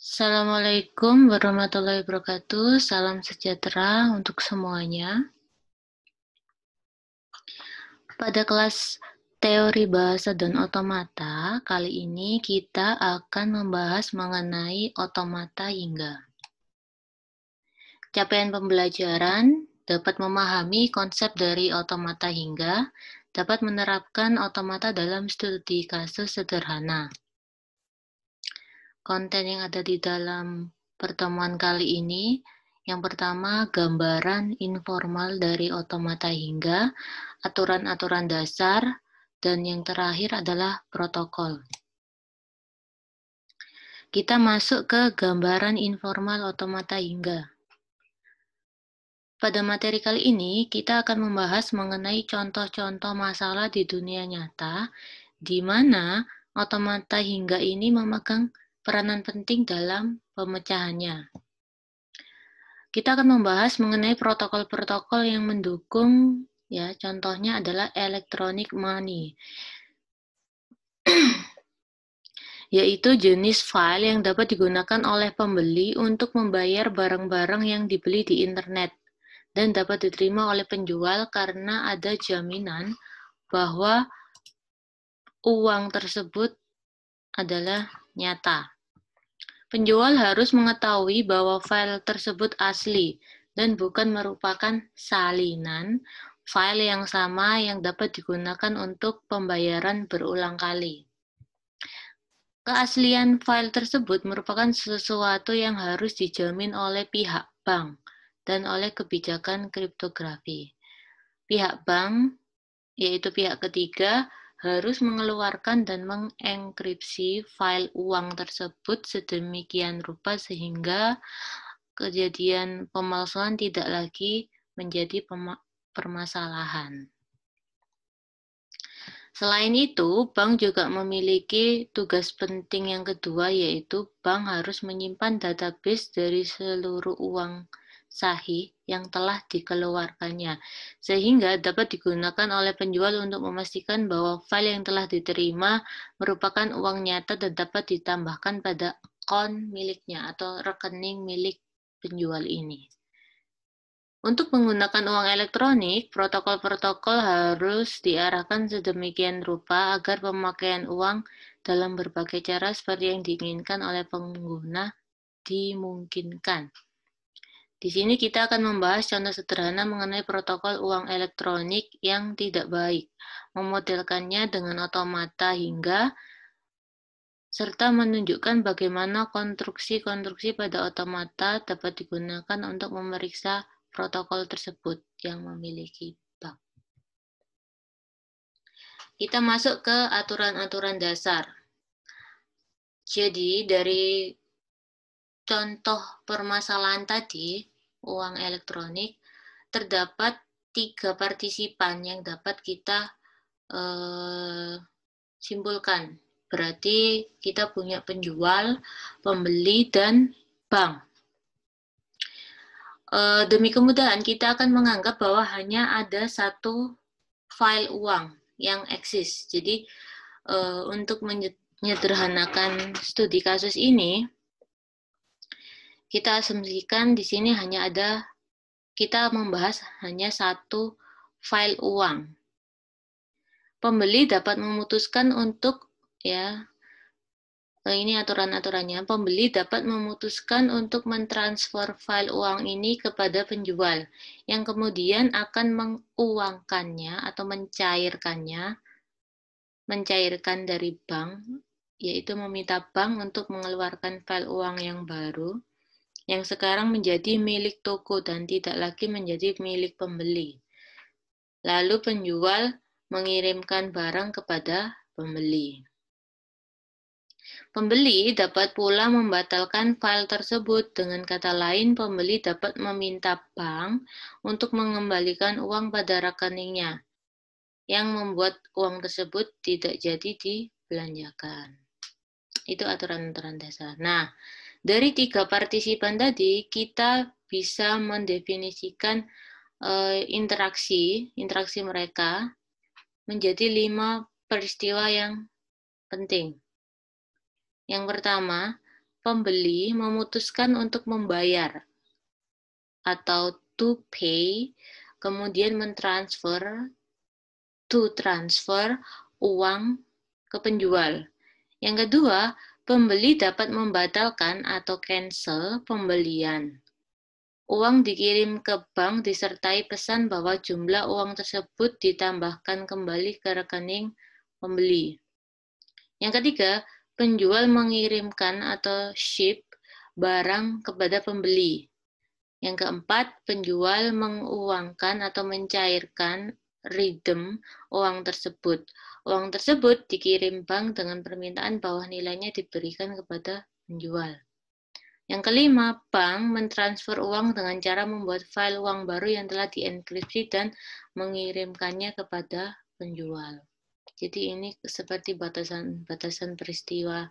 Assalamualaikum warahmatullahi wabarakatuh. Salam sejahtera untuk semuanya. Pada kelas teori bahasa dan otomata, kali ini kita akan membahas mengenai otomata hingga. Capaian pembelajaran dapat memahami konsep dari otomata hingga dapat menerapkan otomata dalam studi kasus sederhana konten yang ada di dalam pertemuan kali ini. Yang pertama, gambaran informal dari otomata hingga, aturan-aturan dasar, dan yang terakhir adalah protokol. Kita masuk ke gambaran informal otomata hingga. Pada materi kali ini, kita akan membahas mengenai contoh-contoh masalah di dunia nyata, di mana otomata hingga ini memegang peranan penting dalam pemecahannya. Kita akan membahas mengenai protokol-protokol yang mendukung, ya, contohnya adalah electronic money, yaitu jenis file yang dapat digunakan oleh pembeli untuk membayar barang-barang yang dibeli di internet dan dapat diterima oleh penjual karena ada jaminan bahwa uang tersebut adalah nyata. Penjual harus mengetahui bahwa file tersebut asli dan bukan merupakan salinan file yang sama yang dapat digunakan untuk pembayaran berulang kali. Keaslian file tersebut merupakan sesuatu yang harus dijamin oleh pihak bank dan oleh kebijakan kriptografi. Pihak bank, yaitu pihak ketiga, harus mengeluarkan dan mengenkripsi file uang tersebut sedemikian rupa sehingga kejadian pemalsuan tidak lagi menjadi permasalahan. Selain itu, bank juga memiliki tugas penting yang kedua, yaitu bank harus menyimpan database dari seluruh uang sahih yang telah dikeluarkannya, sehingga dapat digunakan oleh penjual untuk memastikan bahwa file yang telah diterima merupakan uang nyata dan dapat ditambahkan pada akun miliknya atau rekening milik penjual ini. Untuk menggunakan uang elektronik, protokol-protokol harus diarahkan sedemikian rupa agar pemakaian uang dalam berbagai cara seperti yang diinginkan oleh pengguna dimungkinkan. Di sini kita akan membahas contoh sederhana mengenai protokol uang elektronik yang tidak baik, memodelkannya dengan otomata hingga serta menunjukkan bagaimana konstruksi-konstruksi pada otomata dapat digunakan untuk memeriksa protokol tersebut yang memiliki bug. Kita masuk ke aturan-aturan dasar. Jadi dari contoh permasalahan tadi, uang elektronik, terdapat tiga partisipan yang dapat kita eh, simpulkan. Berarti kita punya penjual, pembeli, dan bank. Eh, demi kemudahan, kita akan menganggap bahwa hanya ada satu file uang yang eksis. Jadi, eh, untuk menyederhanakan studi kasus ini, kita asumsikan di sini hanya ada, kita membahas hanya satu file uang. Pembeli dapat memutuskan untuk, ya, eh, ini aturan-aturannya, pembeli dapat memutuskan untuk mentransfer file uang ini kepada penjual, yang kemudian akan menguangkannya atau mencairkannya, mencairkan dari bank, yaitu meminta bank untuk mengeluarkan file uang yang baru, yang sekarang menjadi milik toko dan tidak lagi menjadi milik pembeli. Lalu penjual mengirimkan barang kepada pembeli. Pembeli dapat pula membatalkan file tersebut. Dengan kata lain, pembeli dapat meminta bank untuk mengembalikan uang pada rekeningnya yang membuat uang tersebut tidak jadi dibelanjakan. Itu aturan-aturan dasar. Nah, dari tiga partisipan tadi, kita bisa mendefinisikan uh, interaksi, interaksi mereka menjadi lima peristiwa yang penting. Yang pertama, pembeli memutuskan untuk membayar atau to pay, kemudian mentransfer, to transfer uang ke penjual. Yang kedua, Pembeli dapat membatalkan atau cancel pembelian. Uang dikirim ke bank disertai pesan bahwa jumlah uang tersebut ditambahkan kembali ke rekening pembeli. Yang ketiga, penjual mengirimkan atau ship barang kepada pembeli. Yang keempat, penjual menguangkan atau mencairkan Rhythm uang tersebut. Uang tersebut dikirim bank dengan permintaan bahwa nilainya diberikan kepada penjual. Yang kelima, bank mentransfer uang dengan cara membuat file uang baru yang telah dienkripsi dan mengirimkannya kepada penjual. Jadi ini seperti batasan-batasan peristiwa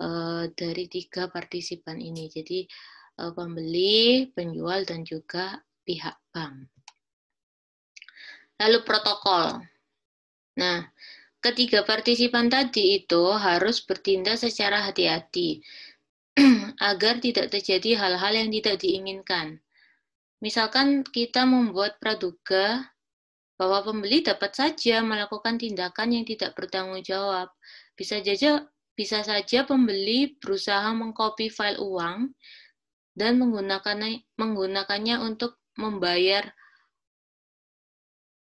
uh, dari tiga partisipan ini. Jadi uh, pembeli, penjual, dan juga pihak bank. Lalu protokol. Nah, ketiga partisipan tadi itu harus bertindak secara hati-hati agar tidak terjadi hal-hal yang tidak diinginkan. Misalkan kita membuat praduga bahwa pembeli dapat saja melakukan tindakan yang tidak bertanggung jawab. Bisa saja bisa saja pembeli berusaha mengcopy file uang dan menggunakannya menggunakannya untuk membayar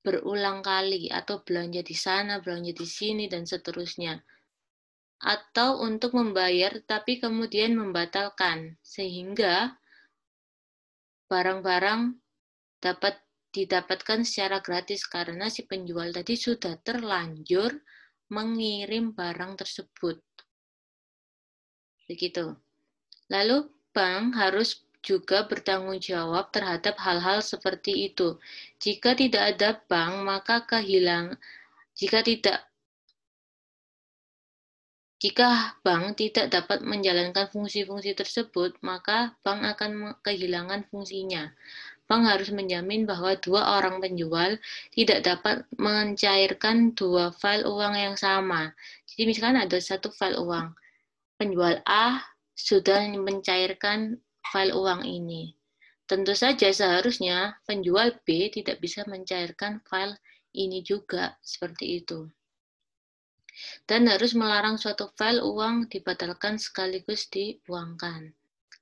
berulang kali atau belanja di sana, belanja di sini, dan seterusnya. Atau untuk membayar tapi kemudian membatalkan, sehingga barang-barang dapat didapatkan secara gratis karena si penjual tadi sudah terlanjur mengirim barang tersebut. Begitu. Lalu bank harus juga bertanggung jawab terhadap hal-hal seperti itu. Jika tidak ada bank, maka kehilangan jika tidak jika bank tidak dapat menjalankan fungsi-fungsi tersebut, maka bank akan kehilangan fungsinya. Bank harus menjamin bahwa dua orang penjual tidak dapat mencairkan dua file uang yang sama. Jadi misalkan ada satu file uang, penjual A sudah mencairkan file uang ini. Tentu saja seharusnya penjual B tidak bisa mencairkan file ini juga seperti itu. Dan harus melarang suatu file uang dibatalkan sekaligus dibuangkan.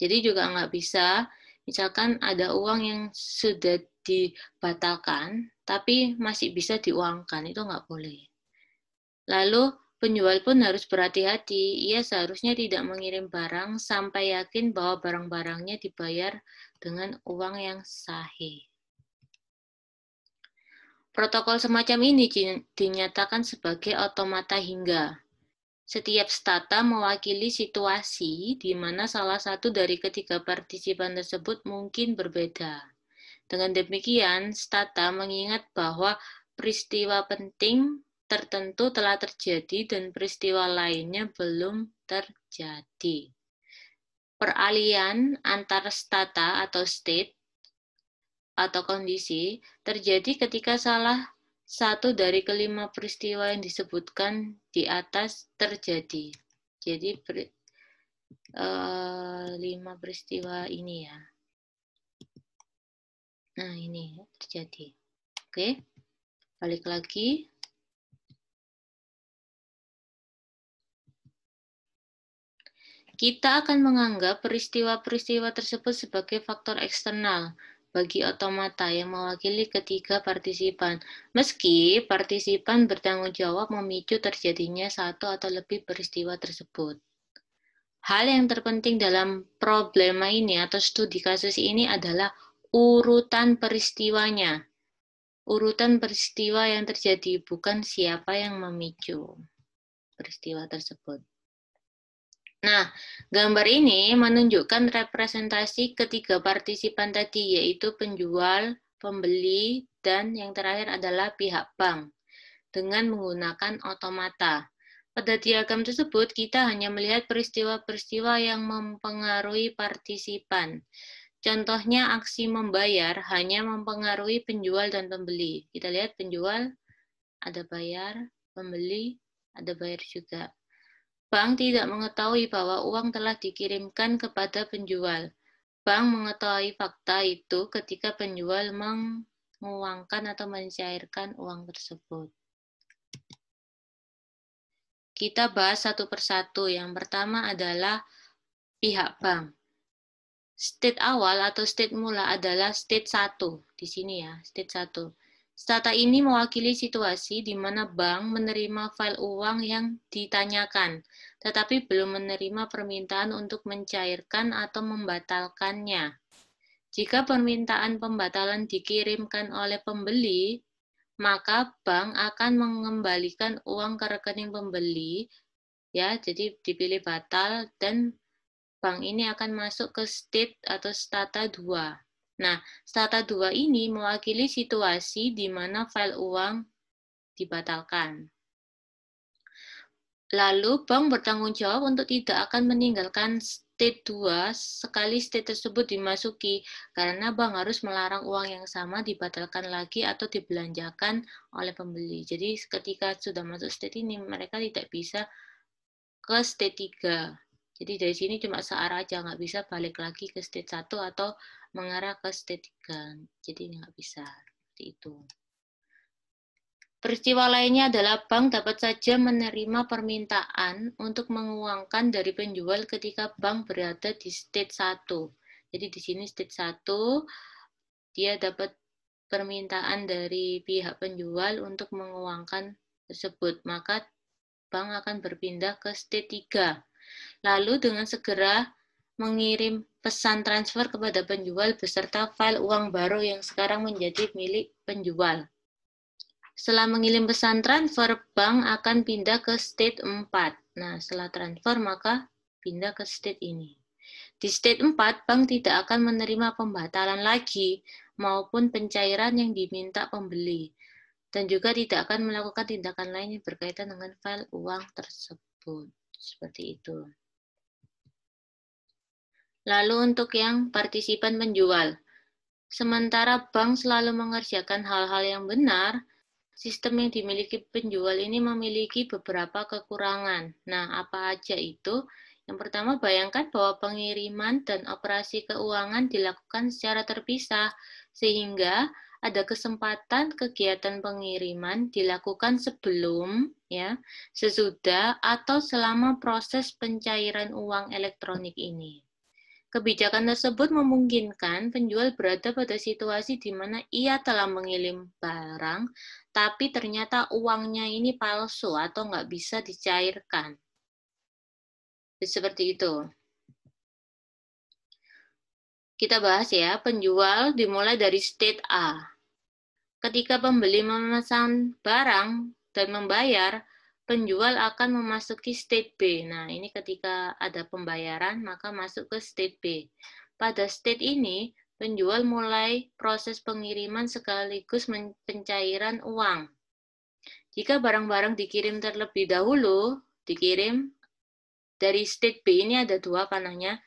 Jadi juga nggak bisa, misalkan ada uang yang sudah dibatalkan, tapi masih bisa diuangkan, itu nggak boleh. Lalu Penjual pun harus berhati-hati. Ia seharusnya tidak mengirim barang sampai yakin bahwa barang-barangnya dibayar dengan uang yang sahih. Protokol semacam ini dinyatakan sebagai otomata hingga. Setiap stata mewakili situasi di mana salah satu dari ketiga partisipan tersebut mungkin berbeda. Dengan demikian, stata mengingat bahwa peristiwa penting tertentu telah terjadi dan peristiwa lainnya belum terjadi. peralihan antar stata atau state atau kondisi terjadi ketika salah satu dari kelima peristiwa yang disebutkan di atas terjadi. Jadi per, eh, lima peristiwa ini ya. Nah ini terjadi. Oke, balik lagi. Kita akan menganggap peristiwa-peristiwa tersebut sebagai faktor eksternal bagi otomata yang mewakili ketiga partisipan, meski partisipan bertanggung jawab memicu terjadinya satu atau lebih peristiwa tersebut. Hal yang terpenting dalam problema ini atau studi kasus ini adalah urutan peristiwanya. Urutan peristiwa yang terjadi bukan siapa yang memicu peristiwa tersebut. Nah, gambar ini menunjukkan representasi ketiga partisipan tadi, yaitu penjual, pembeli, dan yang terakhir adalah pihak bank, dengan menggunakan otomata. Pada diagram tersebut, kita hanya melihat peristiwa-peristiwa yang mempengaruhi partisipan. Contohnya, aksi membayar hanya mempengaruhi penjual dan pembeli. Kita lihat penjual, ada bayar, pembeli, ada bayar juga. Bank tidak mengetahui bahwa uang telah dikirimkan kepada penjual. Bank mengetahui fakta itu ketika penjual menguangkan atau mencairkan uang tersebut. Kita bahas satu persatu. Yang pertama adalah pihak bank. State awal atau state mula adalah state 1. Di sini ya, state 1. Stata ini mewakili situasi di mana bank menerima file uang yang ditanyakan, tetapi belum menerima permintaan untuk mencairkan atau membatalkannya. Jika permintaan pembatalan dikirimkan oleh pembeli, maka bank akan mengembalikan uang ke rekening pembeli, ya, jadi dipilih batal dan bank ini akan masuk ke state atau stata 2. Nah, strata 2 ini mewakili situasi di mana file uang dibatalkan. Lalu, bank bertanggung jawab untuk tidak akan meninggalkan state 2 sekali state tersebut dimasuki, karena bank harus melarang uang yang sama dibatalkan lagi atau dibelanjakan oleh pembeli. Jadi, ketika sudah masuk state ini, mereka tidak bisa ke state 3. Jadi dari sini cuma searah aja, nggak bisa balik lagi ke state 1 atau mengarah ke state 3. Jadi nggak bisa. Seperti itu. Peristiwa lainnya adalah bank dapat saja menerima permintaan untuk menguangkan dari penjual ketika bank berada di state 1. Jadi di sini state 1 dia dapat permintaan dari pihak penjual untuk menguangkan tersebut, maka bank akan berpindah ke state 3 lalu dengan segera mengirim pesan transfer kepada penjual beserta file uang baru yang sekarang menjadi milik penjual. Setelah mengirim pesan transfer, bank akan pindah ke state 4. Nah, setelah transfer maka pindah ke state ini. Di state 4, bank tidak akan menerima pembatalan lagi maupun pencairan yang diminta pembeli dan juga tidak akan melakukan tindakan lain yang berkaitan dengan file uang tersebut. Seperti itu. Lalu untuk yang partisipan penjual. Sementara bank selalu mengerjakan hal-hal yang benar, sistem yang dimiliki penjual ini memiliki beberapa kekurangan. Nah, apa aja itu? Yang pertama, bayangkan bahwa pengiriman dan operasi keuangan dilakukan secara terpisah, sehingga ada kesempatan kegiatan pengiriman dilakukan sebelum, ya, sesudah, atau selama proses pencairan uang elektronik ini. Kebijakan tersebut memungkinkan penjual berada pada situasi di mana ia telah mengirim barang, tapi ternyata uangnya ini palsu atau nggak bisa dicairkan. Seperti itu. Kita bahas ya, penjual dimulai dari state A. Ketika pembeli memesan barang dan membayar, penjual akan memasuki state B. Nah, ini ketika ada pembayaran, maka masuk ke state B. Pada state ini, penjual mulai proses pengiriman sekaligus pencairan uang. Jika barang-barang dikirim terlebih dahulu, dikirim dari state B ini ada dua panahnya,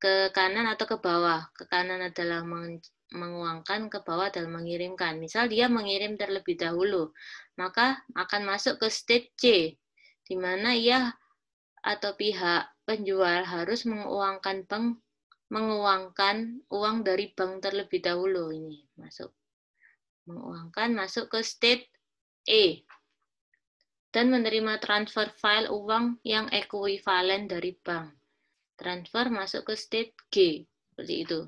ke kanan atau ke bawah. Ke kanan adalah menguangkan ke bawah dan mengirimkan. Misal dia mengirim terlebih dahulu, maka akan masuk ke state C, di mana ia atau pihak penjual harus menguangkan bank menguangkan uang dari bank terlebih dahulu ini masuk menguangkan masuk ke state E dan menerima transfer file uang yang ekuivalen dari bank transfer masuk ke state G seperti itu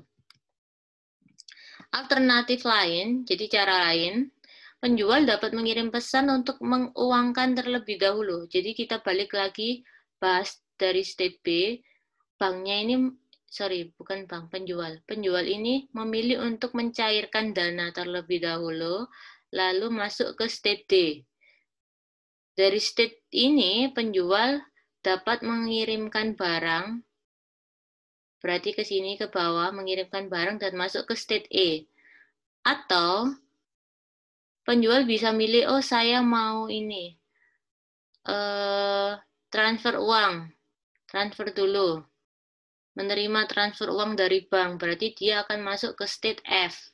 Alternatif lain, jadi cara lain, penjual dapat mengirim pesan untuk menguangkan terlebih dahulu. Jadi kita balik lagi bahas dari state B, banknya ini sorry bukan bank penjual. Penjual ini memilih untuk mencairkan dana terlebih dahulu, lalu masuk ke state D. Dari state ini penjual dapat mengirimkan barang Berarti ke sini ke bawah mengirimkan barang dan masuk ke state A. Atau penjual bisa milih, oh saya mau ini, eh, transfer uang, transfer dulu. Menerima transfer uang dari bank, berarti dia akan masuk ke state F.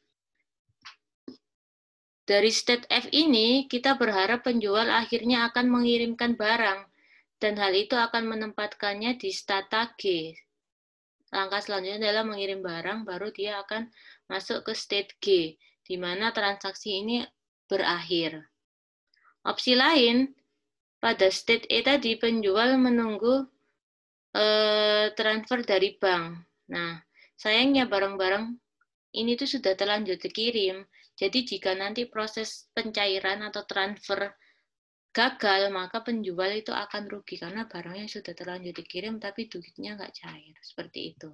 Dari state F ini, kita berharap penjual akhirnya akan mengirimkan barang, dan hal itu akan menempatkannya di stata G, Langkah selanjutnya adalah mengirim barang, baru dia akan masuk ke state G, di mana transaksi ini berakhir. Opsi lain, pada state E tadi penjual menunggu eh, transfer dari bank. Nah, sayangnya barang-barang ini tuh sudah terlanjur dikirim. Jadi jika nanti proses pencairan atau transfer gagal, maka penjual itu akan rugi karena barangnya sudah terlanjur dikirim tapi duitnya nggak cair. Seperti itu.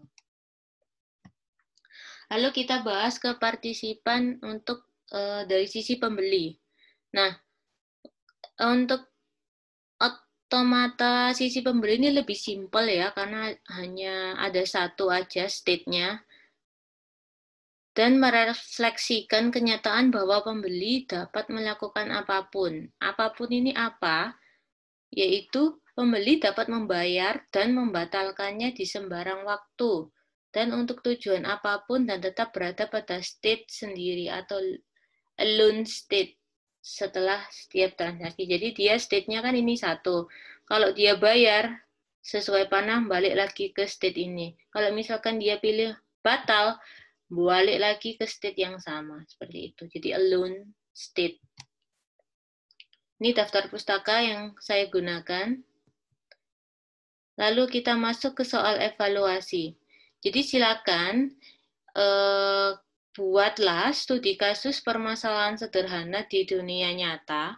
Lalu kita bahas ke partisipan untuk e, dari sisi pembeli. Nah, untuk otomata sisi pembeli ini lebih simpel ya karena hanya ada satu aja state-nya dan merefleksikan kenyataan bahwa pembeli dapat melakukan apapun. Apapun ini apa? Yaitu pembeli dapat membayar dan membatalkannya di sembarang waktu dan untuk tujuan apapun dan tetap berada pada state sendiri atau alone state setelah setiap transaksi. Jadi dia state-nya kan ini satu. Kalau dia bayar sesuai panah balik lagi ke state ini. Kalau misalkan dia pilih batal, balik lagi ke state yang sama seperti itu. Jadi alone state. Ini daftar pustaka yang saya gunakan. Lalu kita masuk ke soal evaluasi. Jadi silakan eh, buatlah studi kasus permasalahan sederhana di dunia nyata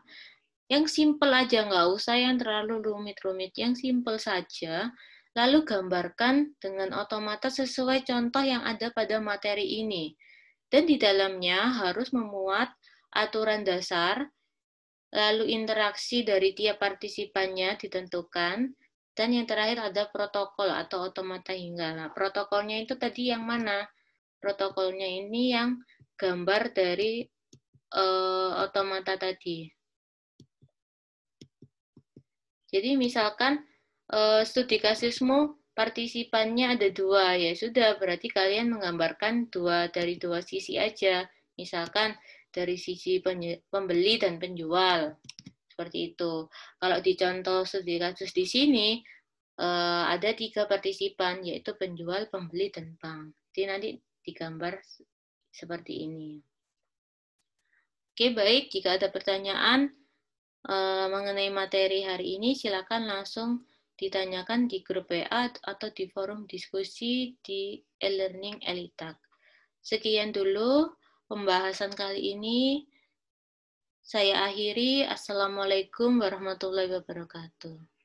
yang simple aja nggak usah yang terlalu rumit-rumit, yang simple saja lalu gambarkan dengan otomata sesuai contoh yang ada pada materi ini. Dan di dalamnya harus memuat aturan dasar, lalu interaksi dari tiap partisipannya ditentukan, dan yang terakhir ada protokol atau otomata hingga. Nah, protokolnya itu tadi yang mana? Protokolnya ini yang gambar dari uh, otomata tadi. Jadi misalkan uh, studi kasusmu partisipannya ada dua, ya sudah berarti kalian menggambarkan dua dari dua sisi aja. Misalkan dari sisi pembeli dan penjual. Seperti itu. Kalau di contoh studi kasus di sini, uh, ada tiga partisipan, yaitu penjual, pembeli, dan bank. Jadi nanti digambar seperti ini. Oke, baik. Jika ada pertanyaan eh, mengenai materi hari ini, silakan langsung ditanyakan di grup WA atau di forum diskusi di e-learning Elitak. Sekian dulu pembahasan kali ini. Saya akhiri. Assalamualaikum warahmatullahi wabarakatuh.